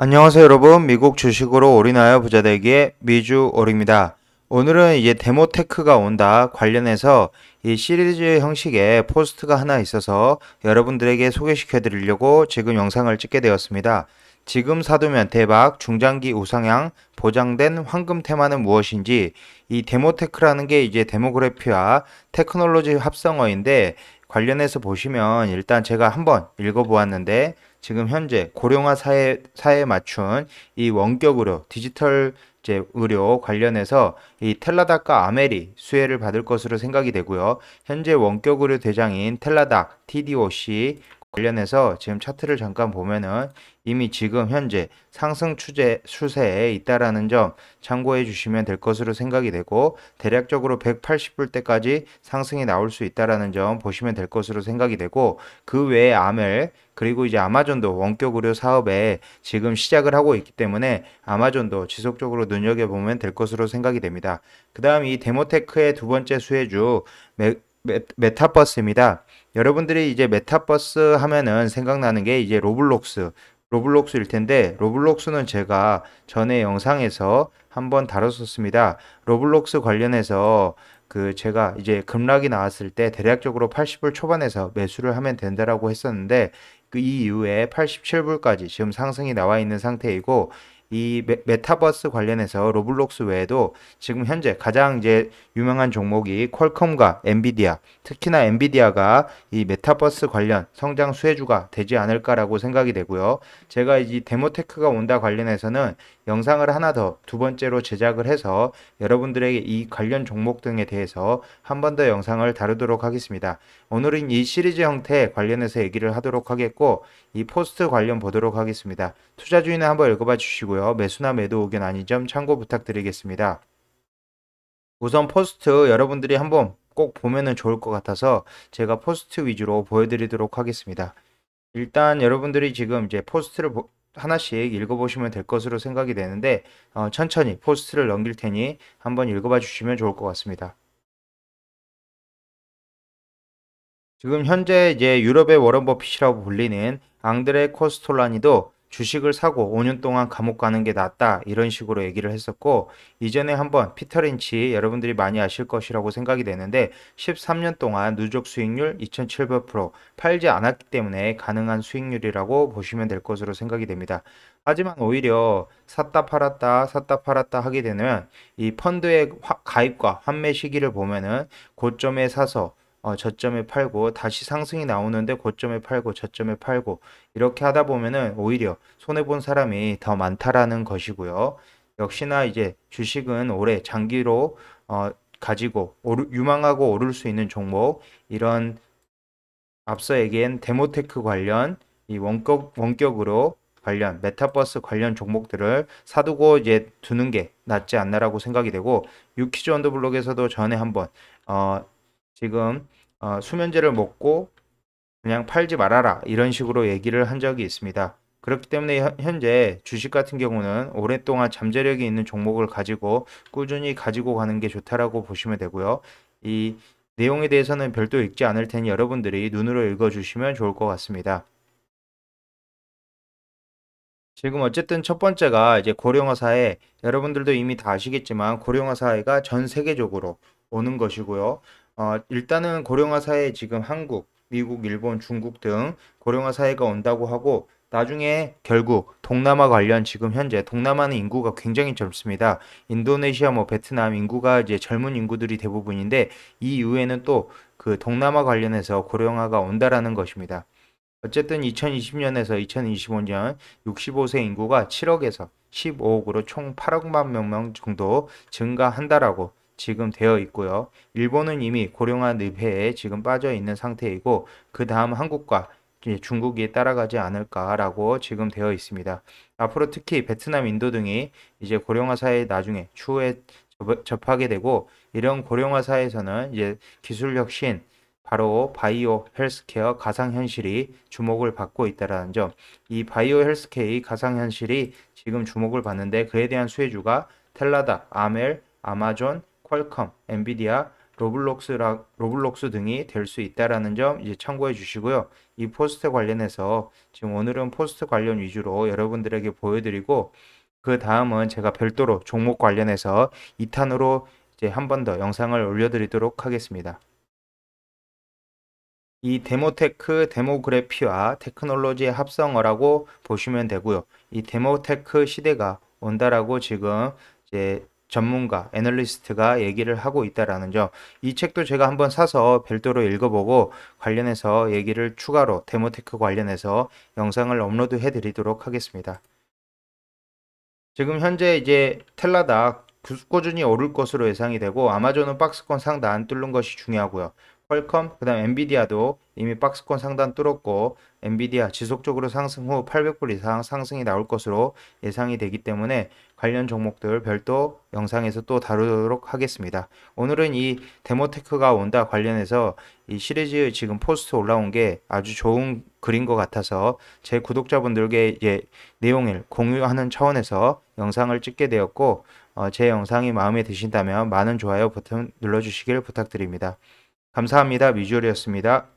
안녕하세요 여러분 미국 주식으로 올인하여 부자되기에 미주올입니다 오늘은 이제 데모테크가 온다 관련해서 이 시리즈 형식의 포스트가 하나 있어서 여러분들에게 소개시켜 드리려고 지금 영상을 찍게 되었습니다 지금 사두면 대박 중장기 우상향 보장된 황금 테마는 무엇인지 이 데모테크라는 게 이제 데모그래피와 테크놀로지 합성어인데 관련해서 보시면 일단 제가 한번 읽어보았는데 지금 현재 고령화 사회, 사회에 맞춘 이원격 의료, 디지털 이제 의료 관련해서 이 텔라닥과 아메리 수혜를 받을 것으로 생각이 되고요. 현재 원격 의료 대장인 텔라닥, TDOC, 관련해서 지금 차트를 잠깐 보면은 이미 지금 현재 상승 추세, 추세에 있다라는 점 참고해 주시면 될 것으로 생각이 되고 대략적으로 180불 때까지 상승이 나올 수 있다라는 점 보시면 될 것으로 생각이 되고 그 외에 아멜 그리고 이제 아마존도 원격 의료 사업에 지금 시작을 하고 있기 때문에 아마존도 지속적으로 눈여겨보면 될 것으로 생각이 됩니다. 그 다음 이 데모테크의 두 번째 수혜주 메타버스입니다. 여러분들이 이제 메타버스 하면은 생각나는 게 이제 로블록스, 로블록스일 텐데 로블록스는 제가 전에 영상에서 한번 다뤘었습니다. 로블록스 관련해서 그 제가 이제 급락이 나왔을 때 대략적으로 80불 초반에서 매수를 하면 된다라고 했었는데 그 이후에 87불까지 지금 상승이 나와 있는 상태이고 이 메타버스 관련해서 로블록스 외에도 지금 현재 가장 이제 유명한 종목이 퀄컴과 엔비디아, 특히나 엔비디아가 이 메타버스 관련 성장 수혜주가 되지 않을까라고 생각이 되고요. 제가 이 데모테크가 온다 관련해서는 영상을 하나 더 두 번째로 제작을 해서 여러분들에게 이 관련 종목 등에 대해서 한 번 더 영상을 다루도록 하겠습니다. 오늘은 이 시리즈 형태 관련해서 얘기를 하도록 하겠고 이 포스트 관련 보도록 하겠습니다. 투자 주의는 한번 읽어봐 주시고요. 있고요. 매수나 매도 의견 아닌 점 참고 부탁드리겠습니다. 우선 포스트 여러분들이 한번 꼭보면 좋을 것 같아서 제가 포스트 위주로 보여드리도록 하겠습니다. 일단 여러분들이 지금 이제 포스트를 하나씩 읽어보시면 될 것으로 생각이 되는데 어, 천천히 포스트를 넘길 테니 한번 읽어봐 주시면 좋을 것 같습니다. 지금 현재 이제 유럽의 워런 버핏이라고 불리는 앙드레 코스톨라니도 주식을 사고 5년 동안 감옥 가는 게 낫다 이런 식으로 얘기를 했었고 이전에 한번 피터 린치 여러분들이 많이 아실 것이라고 생각이 되는데 13년 동안 누적 수익률 2,700% 팔지 않았기 때문에 가능한 수익률이라고 보시면 될 것으로 생각이 됩니다. 하지만 오히려 샀다 팔았다 샀다 팔았다 하게 되면 이 펀드의 가입과 환매 시기를 보면은 고점에 사서 어, 저점에 팔고 다시 상승이 나오는데 고점에 팔고 저점에 팔고 이렇게 하다 보면은 오히려 손해 본 사람이 더 많다라는 것이고요. 역시나 이제 주식은 올해 장기로 어, 가지고 오르, 유망하고 오를 수 있는 종목 이런 앞서 얘기한 데모테크 관련 이 원격 원격으로 관련 메타버스 관련 종목들을 사두고 이제 두는 게 낫지 않나라고 생각이 되고 유키즈 언더블록에서도 전에 한번 어 지금 어, 수면제를 먹고 그냥 팔지 말아라 이런 식으로 얘기를 한 적이 있습니다. 그렇기 때문에 현재 주식 같은 경우는 오랫동안 잠재력이 있는 종목을 가지고 꾸준히 가지고 가는 게 좋다라고 보시면 되고요. 이 내용에 대해서는 별도 읽지 않을 테니 여러분들이 눈으로 읽어주시면 좋을 것 같습니다. 지금 어쨌든 첫 번째가 이제 고령화사회 여러분들도 이미 다 아시겠지만 고령화사회가 전 세계적으로 오는 것이고요. 어, 일단은 고령화 사회 지금 한국, 미국, 일본, 중국 등 고령화 사회가 온다고 하고 나중에 결국 동남아 관련 지금 현재 동남아는 인구가 굉장히 젊습니다. 인도네시아 뭐 베트남 인구가 이제 젊은 인구들이 대부분인데 이 이후에는 또 그 동남아 관련해서 고령화가 온다라는 것입니다. 어쨌든 2020년에서 2025년 65세 인구가 7억에서 15억으로 총 8억만 명 정도 증가한다라고 지금 되어 있고요. 일본은 이미 고령화 늪에 지금 빠져 있는 상태이고 그 다음 한국과 중국이 따라가지 않을까라고 지금 되어 있습니다. 앞으로 특히 베트남, 인도 등이 이제 고령화 사회 나중에 추후에 접하게 되고 이런 고령화 사회에서는 이제 기술 혁신, 바로 바이오 헬스케어 가상현실이 주목을 받고 있다라는 점. 이 바이오 헬스케어 가상현실이 지금 주목을 받는데 그에 대한 수혜주가 텔라다, 아멜, 아마존, 퀄컴, 엔비디아, 로블록스 로블록스 등이 될 수 있다라는 점 이제 참고해 주시고요. 이 포스트 관련해서 지금 오늘은 포스트 관련 위주로 여러분들에게 보여드리고 그 다음은 제가 별도로 종목 관련해서 2탄으로 이제 한 번 더 영상을 올려드리도록 하겠습니다. 이 데모테크 데모그래피와 테크놀로지의 합성어라고 보시면 되고요. 이 데모테크 시대가 온다라고 지금 이제 전문가, 애널리스트가 얘기를 하고 있다라는 점. 이 책도 제가 한번 사서 별도로 읽어보고 관련해서 얘기를 추가로 데모테크 관련해서 영상을 업로드 해드리도록 하겠습니다. 지금 현재 이제 텔라닥 꾸준히 오를 것으로 예상이 되고 아마존은 박스권 상단 뚫는 것이 중요하고요. 퀄컴, 그 다음 엔비디아도 이미 박스권 상단 뚫었고 엔비디아 지속적으로 상승 후 800불 이상 상승이 나올 것으로 예상이 되기 때문에 관련 종목들 별도 영상에서 또 다루도록 하겠습니다. 오늘은 이 데모테크가 온다 관련해서 이 시리즈 지금 포스트 올라온 게 아주 좋은 글인 것 같아서 제 구독자분들께 이제 내용을 공유하는 차원에서 영상을 찍게 되었고 어, 제 영상이 마음에 드신다면 많은 좋아요 버튼 눌러주시길 부탁드립니다. 감사합니다. 뮤지얼이었습니다.